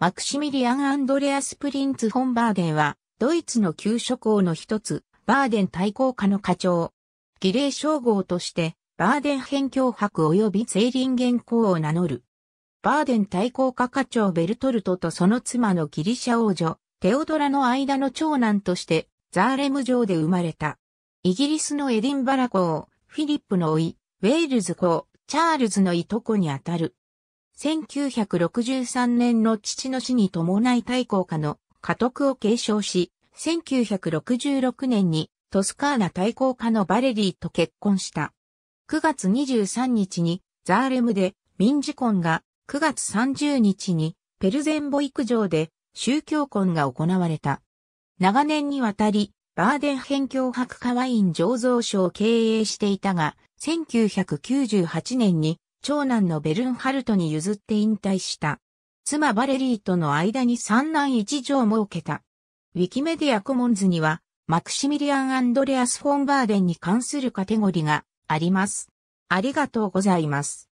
マクシミリアン・アンドレアス・プリンツ・ホンバーデンは、ドイツの旧諸侯の一つ、バーデン対抗家の課長。儀礼称号として、バーデン辺境博及びセイリン原ン公を名乗る。バーデン対抗家課長ベルトルトとその妻のギリシャ王女、テオドラの間の長男として、ザーレム城で生まれた。イギリスのエディンバラ公、フィリップの甥、ウェールズ公、チャールズのいとこにあたる。1963年の父の死に伴い大公家の家督を継承し、1966年にトスカーナ大公家のバレリーと結婚した。9月23日にザーレムで民事婚が9月30日にペルゼンボ育場で宗教婚が行われた。長年にわたりバーデンヘン教博家ワイン醸造所を経営していたが、1998年に長男のベルンハルトに譲って引退した。妻バレリーとの間に三男一女を設けた。ウィキメディアコモンズには、マクシミリアン・アンドレアス・フォンバーデンに関するカテゴリーがあります。ありがとうございます。